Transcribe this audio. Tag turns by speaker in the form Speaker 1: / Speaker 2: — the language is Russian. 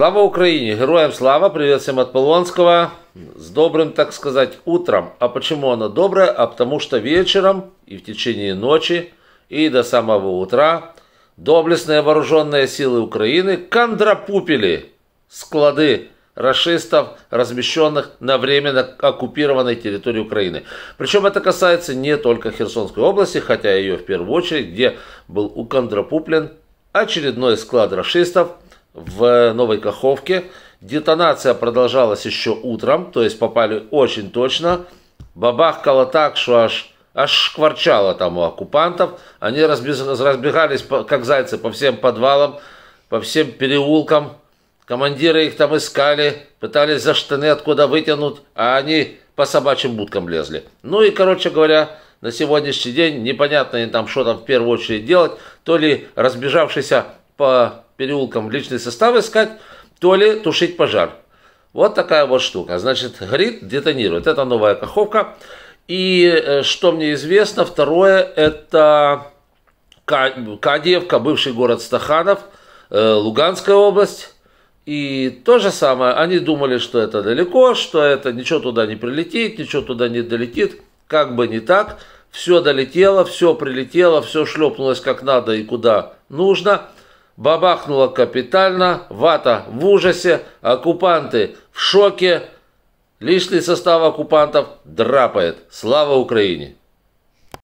Speaker 1: Слава Украине! Героям слава! Привет всем от Полонского! С добрым, так сказать, утром. А почему оно доброе? А потому что вечером и в течение ночи и до самого утра доблестные вооруженные силы Украины кондропупили склады расистов, размещенных на временно оккупированной территории Украины. Причем это касается не только Херсонской области, хотя ее в первую очередь, где был укондрапуплен очередной склад расистов – в Новой Каховке. Детонация продолжалась еще утром, то есть попали очень точно. Бабахкало так, что аж, аж шкварчало там у оккупантов. Они разбегались, как зайцы, по всем подвалам, по всем переулкам. Командиры их там искали, пытались за штаны откуда вытянуть, а они по собачьим будкам лезли. Ну и, короче говоря, на сегодняшний день непонятно им там, что там в первую очередь делать. То ли разбежавшийся по переулком личный состав искать, то ли тушить пожар. Вот такая вот штука. Значит, горит, детонирует. Это новая каховка. И э, что мне известно, второе это Кадьевка, бывший город Стаханов, э, Луганская область. И то же самое, они думали, что это далеко, что это ничего туда не прилетит, ничего туда не долетит. Как бы не так, все долетело, все прилетело, все шлепнулось как надо и куда нужно бабахнуло капитально, вата в ужасе, оккупанты в шоке, лишний состав оккупантов драпает. Слава Украине!